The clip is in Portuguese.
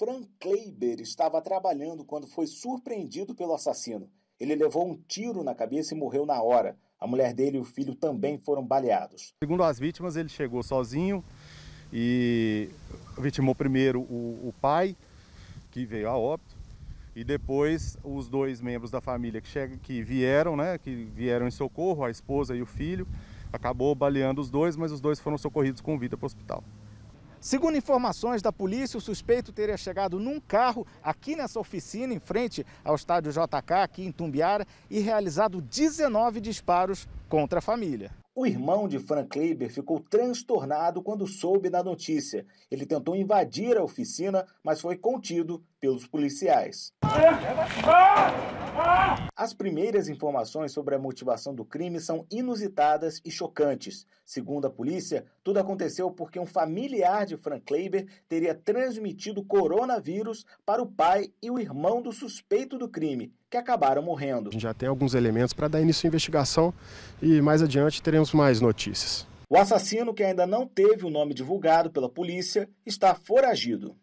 Frank Kleiber estava trabalhando quando foi surpreendido pelo assassino. Ele levou um tiro na cabeça e morreu na hora. A mulher dele e o filho também foram baleados. Segundo as vítimas, ele chegou sozinho e vitimou primeiro o, o pai, que veio a óbito, e depois os dois membros da família que, que vieram, né, que vieram em socorro, a esposa e o filho, acabou baleando os dois, mas os dois foram socorridos com vida para o hospital. Segundo informações da polícia, o suspeito teria chegado num carro aqui nessa oficina, em frente ao estádio JK, aqui em Tumbiara, e realizado 19 disparos contra a família. O irmão de Frank Leiber ficou transtornado quando soube da notícia. Ele tentou invadir a oficina, mas foi contido pelos policiais. Ah, ah, ah! primeiras informações sobre a motivação do crime são inusitadas e chocantes. Segundo a polícia, tudo aconteceu porque um familiar de Frank Kleiber teria transmitido coronavírus para o pai e o irmão do suspeito do crime, que acabaram morrendo. A gente já tem alguns elementos para dar início à investigação e mais adiante teremos mais notícias. O assassino, que ainda não teve o nome divulgado pela polícia, está foragido.